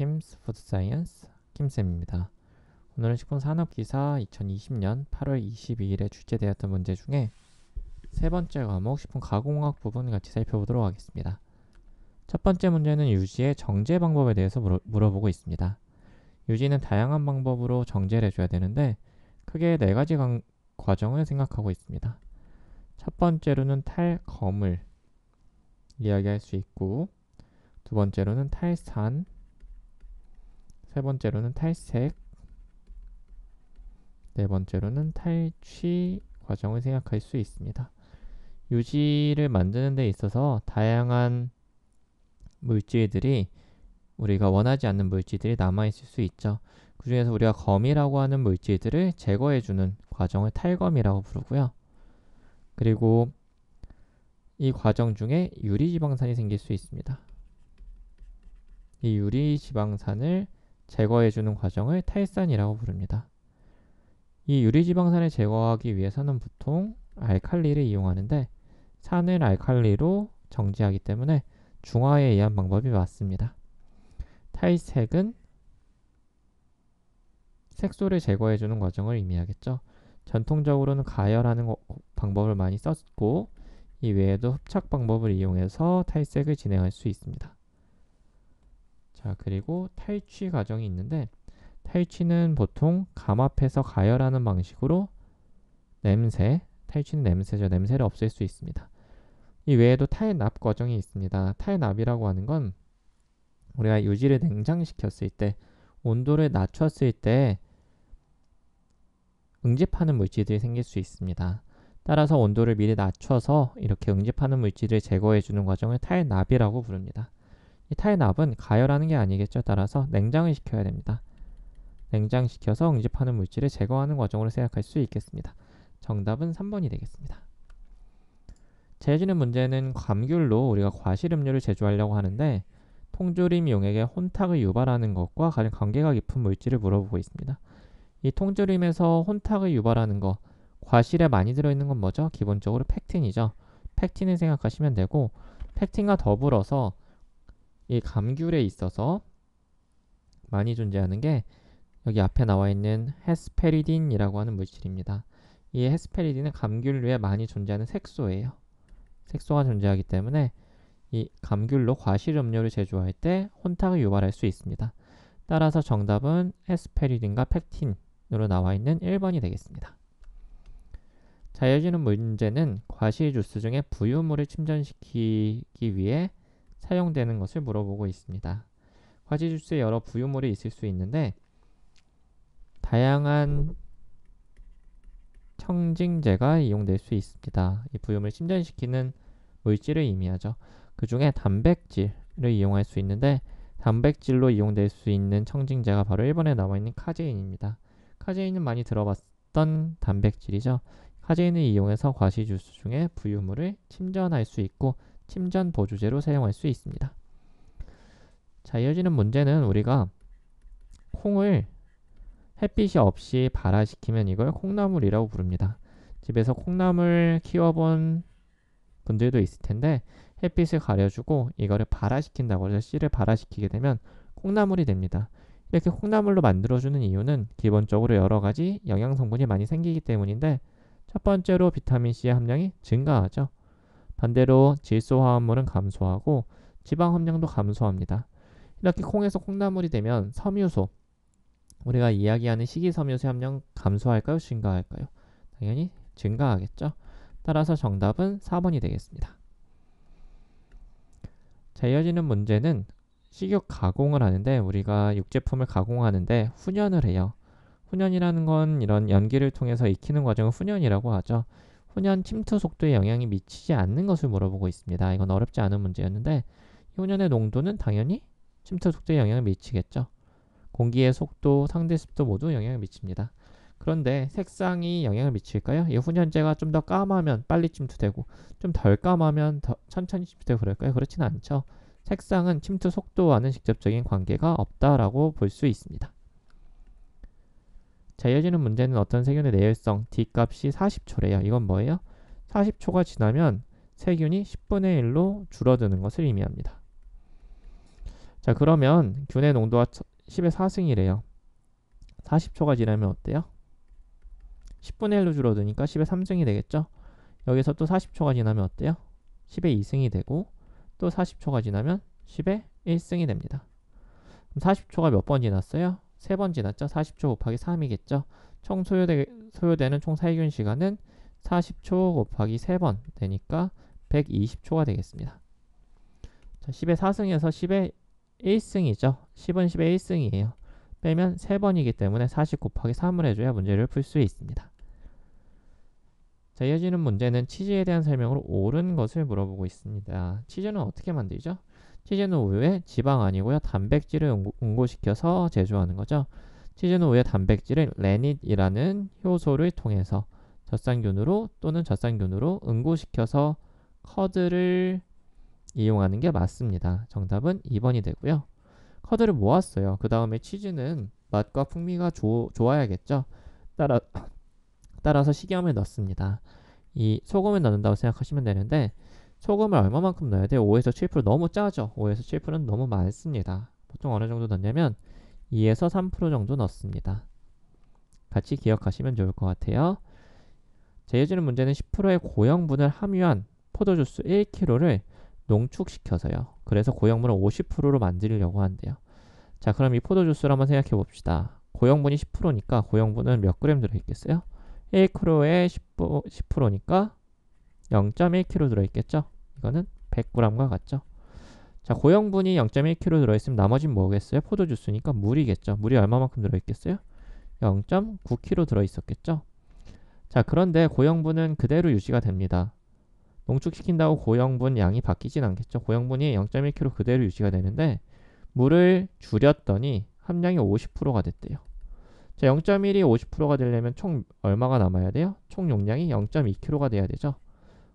킴스 푸드사이언스 김쌤입니다. 오늘은 식품산업기사 2020년 8월 22일에 출제되었던 문제 중에 세 번째 과목 식품 가공학 부분 같이 살펴보도록 하겠습니다. 첫 번째 문제는 유지의 정제 방법에 대해서 물어, 물어보고 있습니다. 유지는 다양한 방법으로 정제를 해줘야 되는데 크게 네 가지 강, 과정을 생각하고 있습니다. 첫 번째로는 탈검을 이야기할 수 있고 두 번째로는 탈산 세 번째로는 탈색 네 번째로는 탈취 과정을 생각할 수 있습니다. 유지를 만드는 데 있어서 다양한 물질들이 우리가 원하지 않는 물질들이 남아있을 수 있죠. 그 중에서 우리가 검이라고 하는 물질들을 제거해주는 과정을 탈검이라고 부르고요. 그리고 이 과정 중에 유리지방산이 생길 수 있습니다. 이 유리지방산을 제거해주는 과정을 탈산이라고 부릅니다. 이 유리지방산을 제거하기 위해서는 보통 알칼리를 이용하는데 산을 알칼리로 정지하기 때문에 중화에 의한 방법이 맞습니다. 탈색은 색소를 제거해주는 과정을 의미하겠죠. 전통적으로는 가열하는 방법을 많이 썼고 이 외에도 흡착 방법을 이용해서 탈색을 진행할 수 있습니다. 자 그리고 탈취 과정이 있는데 탈취는 보통 감압해서 가열하는 방식으로 냄새, 탈취는 냄새죠. 냄새를 없앨 수 있습니다. 이 외에도 탈납 과정이 있습니다. 탈납이라고 하는 건 우리가 유지를 냉장시켰을 때 온도를 낮췄을 때 응집하는 물질들이 생길 수 있습니다. 따라서 온도를 미리 낮춰서 이렇게 응집하는 물질을 제거해 주는 과정을 탈납이라고 부릅니다. 이 타이납은 가열하는 게 아니겠죠. 따라서 냉장을 시켜야 됩니다. 냉장시켜서 응집하는 물질을 제거하는 과정으로 생각할 수 있겠습니다. 정답은 3번이 되겠습니다. 제해주는 문제는 감귤로 우리가 과실 음료를 제조하려고 하는데 통조림 용액에 혼탁을 유발하는 것과 가장 관계가 깊은 물질을 물어보고 있습니다. 이 통조림에서 혼탁을 유발하는 것, 과실에 많이 들어있는 건 뭐죠? 기본적으로 팩틴이죠. 팩틴을 생각하시면 되고 팩틴과 더불어서 이 감귤에 있어서 많이 존재하는 게 여기 앞에 나와 있는 헤스페리딘이라고 하는 물질입니다. 이 헤스페리딘은 감귤류에 많이 존재하는 색소예요. 색소가 존재하기 때문에 이 감귤로 과실 음료를 제조할 때 혼탁을 유발할 수 있습니다. 따라서 정답은 헤스페리딘과 펩틴으로 나와 있는 1번이 되겠습니다. 자, 이어지는 문제는 과실 주스 중에 부유물을 침전시키기 위해 사용되는 것을 물어보고 있습니다. 화지주스에 여러 부유물이 있을 수 있는데 다양한 청징제가 이용될 수 있습니다. 이 부유물 침전시키는 물질을 의미하죠. 그 중에 단백질을 이용할 수 있는데 단백질로 이용될 수 있는 청징제가 바로 1번에 나와 있는 카제인입니다. 카제인은 많이 들어봤던 단백질이죠. 카제인을 이용해서 과시주스 중에 부유물을 침전할 수 있고 침전 보조제로 사용할 수 있습니다. 자, 이어지는 문제는 우리가 콩을 햇빛이 없이 발화시키면 이걸 콩나물이라고 부릅니다. 집에서 콩나물 키워본 분들도 있을 텐데 햇빛을 가려주고 이거를 발화시킨다고 해서 씨를 발화시키게 되면 콩나물이 됩니다. 이렇게 콩나물로 만들어주는 이유는 기본적으로 여러 가지 영양 성분이 많이 생기기 때문인데 첫 번째로 비타민C의 함량이 증가하죠. 반대로 질소화합물은 감소하고 지방 함량도 감소합니다. 이렇게 콩에서 콩나물이 되면 섬유소 우리가 이야기하는 식이섬유소 함량 감소할까요? 증가할까요? 당연히 증가하겠죠. 따라서 정답은 4번이 되겠습니다. 자, 이어지는 문제는 식욕 가공을 하는데 우리가 육제품을 가공하는데 훈연을 해요. 훈연이라는 건 이런 연기를 통해서 익히는 과정을 훈연이라고 하죠. 후년 침투 속도에 영향이 미치지 않는 것을 물어보고 있습니다. 이건 어렵지 않은 문제였는데 효년의 농도는 당연히 침투 속도에 영향을 미치겠죠. 공기의 속도, 상대 습도 모두 영향을 미칩니다. 그런데 색상이 영향을 미칠까요? 이후년제가좀 더 까마면 빨리 침투되고 좀 덜 까마면 더 천천히 침투되고 그럴까요? 그렇지는 않죠. 색상은 침투 속도와는 직접적인 관계가 없다라고 볼 수 있습니다. 자, 이어지는 문제는 어떤 세균의 내열성 D값이 40초래요. 이건 뭐예요? 40초가 지나면 세균이 10분의 1로 줄어드는 것을 의미합니다. 자, 그러면 균의 농도가 10의 4승이래요. 40초가 지나면 어때요? 10분의 1로 줄어드니까 10의 3승이 되겠죠? 여기서 또 40초가 지나면 어때요? 10의 2승이 되고 또 40초가 지나면 10의 1승이 됩니다. 40초가 몇 번 지났어요? 세번 지났죠. 40초 곱하기 3이겠죠. 총 소요되, 소요되는 총 살균 시간은 40초 곱하기 3번 되니까 120초가 되겠습니다. 자, 10의 4승에서 10의 1승이죠. 10은 10의 1승이에요. 빼면 3번이기 때문에 40 곱하기 3을 해줘야 문제를 풀 수 있습니다. 자, 이어지는 문제는 치즈에 대한 설명으로 옳은 것을 물어보고 있습니다. 치즈는 어떻게 만들죠? 치즈는 우유에 지방 아니고요. 단백질을 응고시켜서 제조하는 거죠. 치즈는 우유의 단백질을레닛이라는 효소를 통해서 젖산균으로 또는 젖산균으로 응고시켜서 커드를 이용하는 게 맞습니다. 정답은 2번이 되고요. 커드를 모았어요. 그 다음에 치즈는 맛과 풍미가 조, 좋아야겠죠. 따라, 따라서 식염을 넣습니다. 이 소금을 넣는다고 생각하시면 되는데 소금을 얼마만큼 넣어야 돼요? 5에서 7% 너무 짜죠? 5에서 7%는 너무 많습니다. 보통 어느 정도 넣냐면 2에서 3% 정도 넣습니다. 같이 기억하시면 좋을 것 같아요. 제해주는 문제는 10%의 고형분을 함유한 포도주스 1kg를 농축시켜서요. 그래서 고형분을 50%로 만들려고 한대요. 자 그럼 이 포도주스를 한번 생각해 봅시다. 고형분이 10%니까 고형분은 몇 그램 들어있겠어요? 1kg에 10%, 10%니까 0.1kg 들어있겠죠? 이거는 100g과 같죠? 자, 고형분이 0.1kg 들어있으면 나머진 뭐겠어요? 포도주스니까 물이겠죠. 물이 얼마만큼 들어있겠어요? 0.9kg 들어있었겠죠. 자, 그런데 고형분은 그대로 유지가 됩니다. 농축시킨다고 고형분 양이 바뀌진 않겠죠. 고형분이 0.1kg 그대로 유지가 되는데 물을 줄였더니 함량이 50%가 됐대요. 자, 0.1이 50%가 되려면 총 얼마가 남아야 돼요? 총 용량이 0.2kg가 돼야 되죠.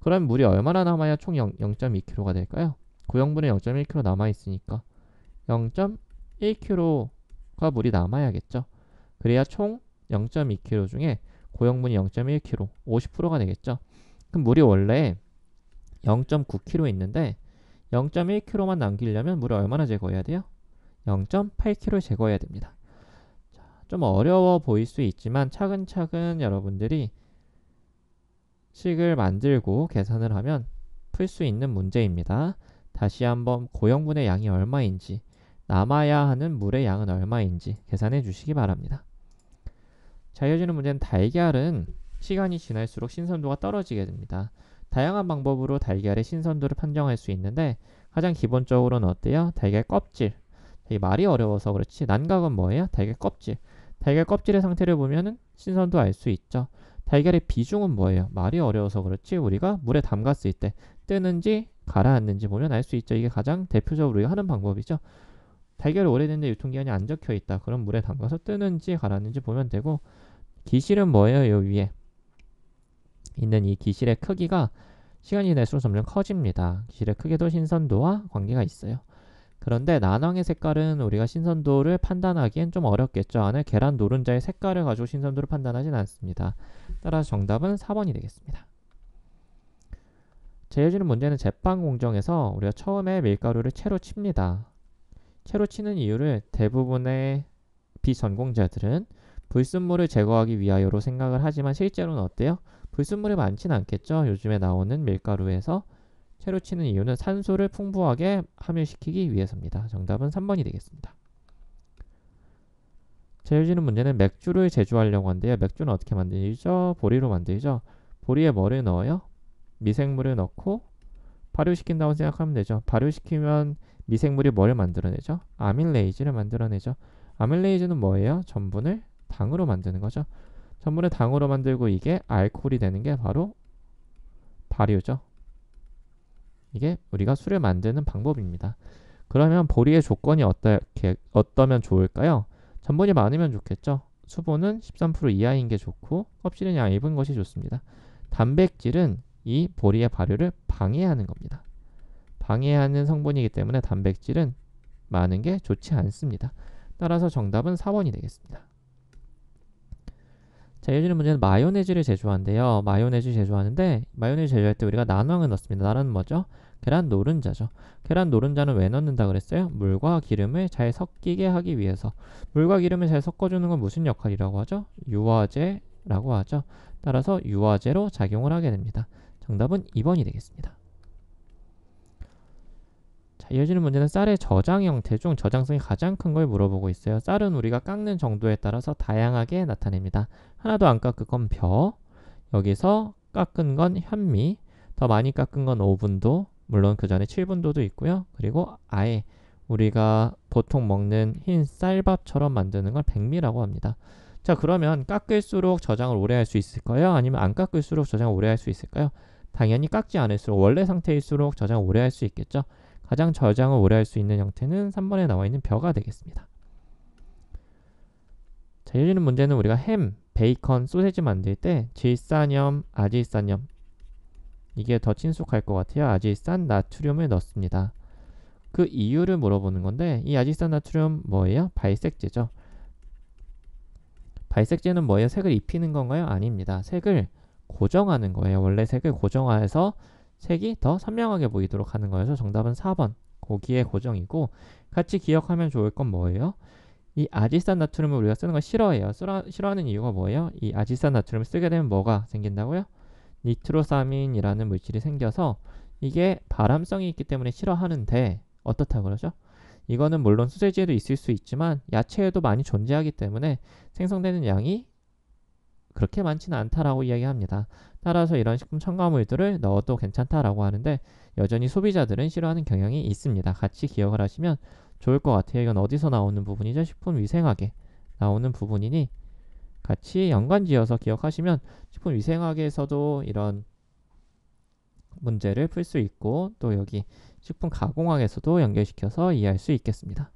그럼 물이 얼마나 남아야 총 0.2kg가 될까요? 고형분에 0.1kg 남아있으니까 0.1kg가 물이 남아야겠죠. 그래야 총 0.2kg 중에 고형분이 0.1kg, 50%가 되겠죠. 그럼 물이 원래 0.9kg 있는데 0.1kg만 남기려면 물을 얼마나 제거해야 돼요? 0.8kg 제거해야 됩니다. 자, 좀 어려워 보일 수 있지만 차근차근 여러분들이 식을 만들고 계산을 하면 풀 수 있는 문제입니다. 다시 한번 고형분의 양이 얼마인지 남아야 하는 물의 양은 얼마인지 계산해 주시기 바랍니다. 자, 이어지는 문제는 달걀은 시간이 지날수록 신선도가 떨어지게 됩니다. 다양한 방법으로 달걀의 신선도를 판정할 수 있는데 가장 기본적으로는 어때요? 달걀 껍질. 이 말이 어려워서 그렇지 난각은 뭐예요? 달걀 껍질. 달걀 껍질의 상태를 보면 신선도 알 수 있죠. 달걀의 비중은 뭐예요? 말이 어려워서 그렇지 우리가 물에 담갔을 때 뜨는지 가라앉는지 보면 알 수 있죠. 이게 가장 대표적으로 우리가 하는 방법이죠. 달걀이 오래됐는데 유통기한이 안 적혀 있다. 그럼 물에 담가서 뜨는지 가라앉는지 보면 되고 기실은 뭐예요? 요 위에 있는 이 기실의 크기가 시간이 날수록 점점 커집니다. 기실의 크기도 신선도와 관계가 있어요. 그런데 난황의 색깔은 우리가 신선도를 판단하기엔 좀 어렵겠죠. 안에 계란 노른자의 색깔을 가지고 신선도를 판단하진 않습니다. 따라서 정답은 4번이 되겠습니다. 제일 주는 문제는 제빵 공정에서 우리가 처음에 밀가루를 채로 칩니다. 채로 치는 이유를 대부분의 비전공자들은 불순물을 제거하기 위하여로 생각을 하지만 실제로는 어때요? 불순물이 많진 않겠죠? 요즘에 나오는 밀가루에서 채로 치는 이유는 산소를 풍부하게 함유시키기 위해서입니다. 정답은 3번이 되겠습니다. 제일 지는 문제는 맥주를 제조하려고 하는데요 맥주는 어떻게 만들죠? 보리로 만들죠. 보리에 뭐를 넣어요? 미생물을 넣고 발효시킨다고 생각하면 되죠. 발효시키면 미생물이 뭐를 만들어내죠? 아밀레이즈를 만들어내죠. 아밀레이즈는 뭐예요? 전분을 당으로 만드는 거죠. 전분을 당으로 만들고 이게 알코올이 되는 게 바로 발효죠. 이게 우리가 술을 만드는 방법입니다. 그러면 보리의 조건이 어떻게, 어떠면 좋을까요? 전분이 많으면 좋겠죠. 수분은 13% 이하인 게 좋고 껍질은 얇은 것이 좋습니다. 단백질은 이 보리의 발효를 방해하는 겁니다. 방해하는 성분이기 때문에 단백질은 많은 게 좋지 않습니다. 따라서 정답은 4번이 되겠습니다. 자, 예전에 문제는 마요네즈를 제조한대요. 마요네즈 제조하는데 마요네즈 제조할 때 우리가 난황을 넣습니다. 난황은 뭐죠? 계란 노른자죠. 계란 노른자는 왜 넣는다 그랬어요? 물과 기름을 잘 섞이게 하기 위해서. 물과 기름을 잘 섞어주는 건 무슨 역할이라고 하죠? 유화제라고 하죠. 따라서 유화제로 작용을 하게 됩니다. 정답은 2번이 되겠습니다. 이어지는 문제는 쌀의 저장 형태 중 저장성이 가장 큰 걸 물어보고 있어요. 쌀은 우리가 깎는 정도에 따라서 다양하게 나타냅니다. 하나도 안 깎은 건 벼, 여기서 깎은 건 현미, 더 많이 깎은 건 5분도, 물론 그 전에 7분도도 있고요. 그리고 아예 우리가 보통 먹는 흰 쌀밥처럼 만드는 걸 백미라고 합니다. 자 그러면 깎을수록 저장을 오래 할 수 있을까요? 아니면 안 깎을수록 저장을 오래 할 수 있을까요? 당연히 깎지 않을수록 원래 상태일수록 저장을 오래 할 수 있겠죠. 가장 저장을 오래 할 수 있는 형태는 3번에 나와 있는 벼가 되겠습니다. 자, 이어지는 문제는 우리가 햄, 베이컨, 소세지 만들 때 질산염, 아질산염 이게 더 친숙할 것 같아요. 아질산, 나트륨을 넣습니다. 그 이유를 물어보는 건데 이 아질산, 나트륨 뭐예요? 발색제죠. 발색제는 뭐예요? 색을 입히는 건가요? 아닙니다. 색을 고정하는 거예요. 원래 색을 고정해서 색이 더 선명하게 보이도록 하는 거여서 정답은 4번 고기의 고정이고 같이 기억하면 좋을 건 뭐예요? 이 아지산 나트륨을 우리가 쓰는 걸 싫어해요. 쓰러, 싫어하는 이유가 뭐예요? 이 아지산 나트륨을 쓰게 되면 뭐가 생긴다고요? 니트로사민이라는 물질이 생겨서 이게 발암성이 있기 때문에 싫어하는데 어떻다 그러죠? 이거는 물론 수세지에도 있을 수 있지만 야채에도 많이 존재하기 때문에 생성되는 양이 그렇게 많지는 않다라고 이야기합니다. 따라서 이런 식품 첨가물들을 넣어도 괜찮다라고 하는데 여전히 소비자들은 싫어하는 경향이 있습니다. 같이 기억을 하시면 좋을 것 같아요. 이건 어디서 나오는 부분이죠? 식품 위생학에 나오는 부분이니 같이 연관지어서 기억하시면 식품 위생학에서도 이런 문제를 풀 수 있고 또 여기 식품 가공학에서도 연결시켜서 이해할 수 있겠습니다.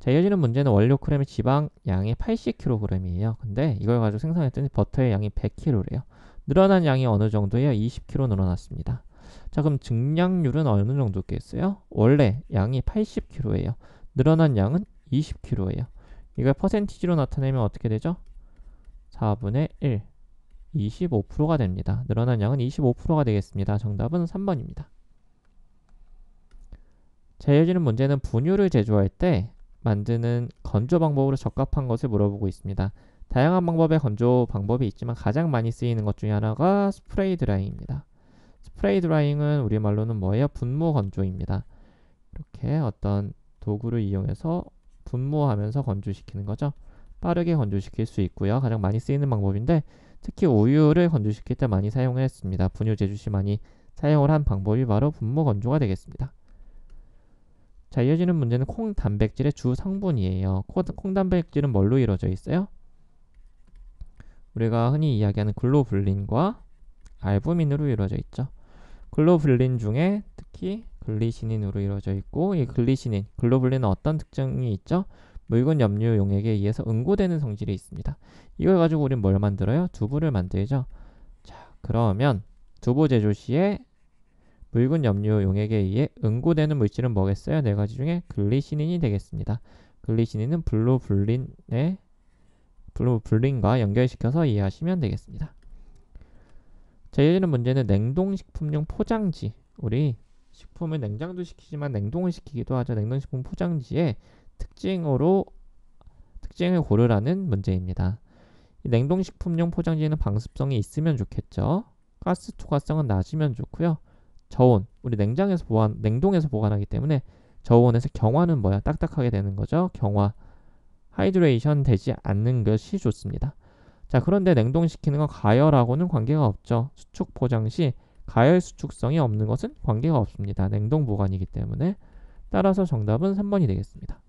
자, 이어지는 문제는 원료 크림의 지방 양이 80kg이에요. 근데 이걸 가지고 생산했더니 버터의 양이 100kg래요. 늘어난 양이 어느 정도예요? 20kg 늘어났습니다. 자 그럼 증량률은 어느 정도겠어요? 원래 양이 80kg예요. 늘어난 양은 20kg예요. 이걸 퍼센티지로 나타내면 어떻게 되죠? 4분의 1 25%가 됩니다. 늘어난 양은 25%가 되겠습니다. 정답은 3번입니다. 제어지는 문제는 분유를 제조할 때 만드는 건조 방법으로 적합한 것을 물어보고 있습니다. 다양한 방법의 건조 방법이 있지만 가장 많이 쓰이는 것 중에 하나가 스프레이 드라잉입니다. 스프레이 드라잉은 우리말로는 뭐예요? 분모 건조입니다. 이렇게 어떤 도구를 이용해서 분모하면서 건조시키는 거죠. 빠르게 건조시킬 수 있고요. 가장 많이 쓰이는 방법인데 특히 우유를 건조시킬 때 많이 사용을 했습니다. 분유 제주시 많이 사용을 한 방법이 바로 분모 건조가 되겠습니다. 자 이어지는 문제는 콩 단백질의 주 성분이에요. 콩 단백질은 뭘로 이루어져 있어요? 우리가 흔히 이야기하는 글로블린과 알부민으로 이루어져 있죠. 글로블린 중에 특히 글리시닌으로 이루어져 있고 이 글리시닌, 글로블린은 어떤 특징이 있죠? 물군 염류 용액에 의해서 응고되는 성질이 있습니다. 이걸 가지고 우린 뭘 만들어요? 두부를 만들죠. 자, 그러면 두부 제조 시에 물군 염류 용액에 의해 응고되는 물질은 뭐겠어요? 네 가지 중에 글리시닌이 되겠습니다. 글리시닌은 블루블린의 블루 블링과 연결시켜서 이해하시면 되겠습니다. 자, 이어지는 문제는 냉동식품용 포장지. 우리 식품을 냉장도 시키지만 냉동을 시키기도 하죠. 냉동식품 포장지의 특징으로 특징을 고르라는 문제입니다. 냉동식품용 포장지는 방습성이 있으면 좋겠죠. 가스 투과성은 낮으면 좋고요. 저온, 우리 냉장에서 보관, 냉동에서 보관하기 때문에 저온에서 경화는 뭐야? 딱딱하게 되는 거죠. 경화. 하이드레이션 되지 않는 것이 좋습니다. 자, 그런데 냉동시키는 건 가열하고는 관계가 없죠. 수축 포장 시 가열 수축성이 없는 것은 관계가 없습니다. 냉동 보관이기 때문에 따라서 정답은 3번이 되겠습니다.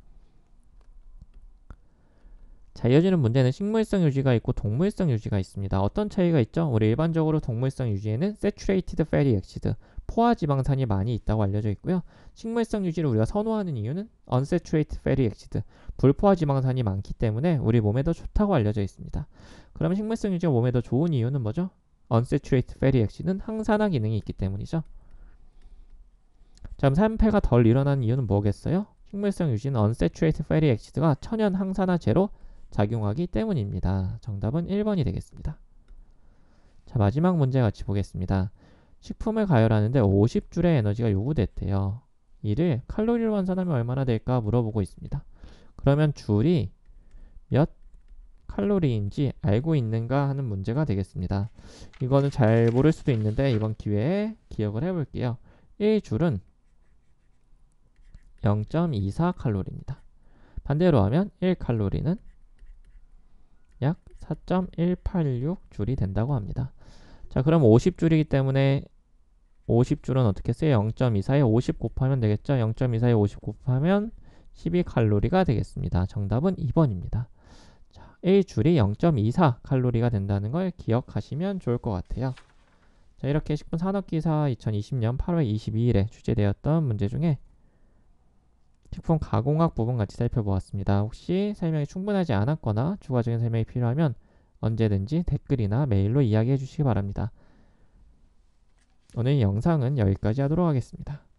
자, 이어지는 문제는 식물성 유지가 있고 동물성 유지가 있습니다. 어떤 차이가 있죠? 우리 일반적으로 동물성 유지에는 saturated fatty acid, 포화지방산이 많이 있다고 알려져 있고요. 식물성 유지를 우리가 선호하는 이유는 unsaturated fatty acid, 불포화지방산이 많기 때문에 우리 몸에 더 좋다고 알려져 있습니다. 그럼 식물성 유지가 몸에 더 좋은 이유는 뭐죠? unsaturated fatty acid는 항산화 기능이 있기 때문이죠. 자, 그럼 산패가 덜 일어나는 이유는 뭐겠어요? 식물성 유지는 unsaturated fatty acid가 천연 항산화제로 작용하기 때문입니다. 정답은 1번이 되겠습니다. 자, 마지막 문제 같이 보겠습니다. 식품을 가열하는데 50줄의 에너지가 요구됐대요. 이를 칼로리로 환산하면 얼마나 될까 물어보고 있습니다. 그러면 줄이 몇 칼로리인지 알고 있는가 하는 문제가 되겠습니다. 이거는 잘 모를 수도 있는데 이번 기회에 기억을 해볼게요. 1줄은 0.24 칼로리입니다. 반대로 하면 1칼로리는 약 4.186 줄이 된다고 합니다. 자 그럼 50줄이기 때문에 50줄은 어떻게 써요? 0.24에 50 곱하면 되겠죠? 0.24에 50 곱하면 12칼로리가 되겠습니다. 정답은 2번입니다. 자, a 줄이0.24 칼로리가 된다는 걸 기억하시면 좋을 것 같아요. 자, 이렇게 식품 산업기사 2020년 8월 22일에 출제되었던 문제 중에 식품 가공학 부분 같이 살펴보았습니다. 혹시 설명이 충분하지 않았거나 추가적인 설명이 필요하면 언제든지 댓글이나 메일로 이야기해 주시기 바랍니다. 오늘 영상은 여기까지 하도록 하겠습니다.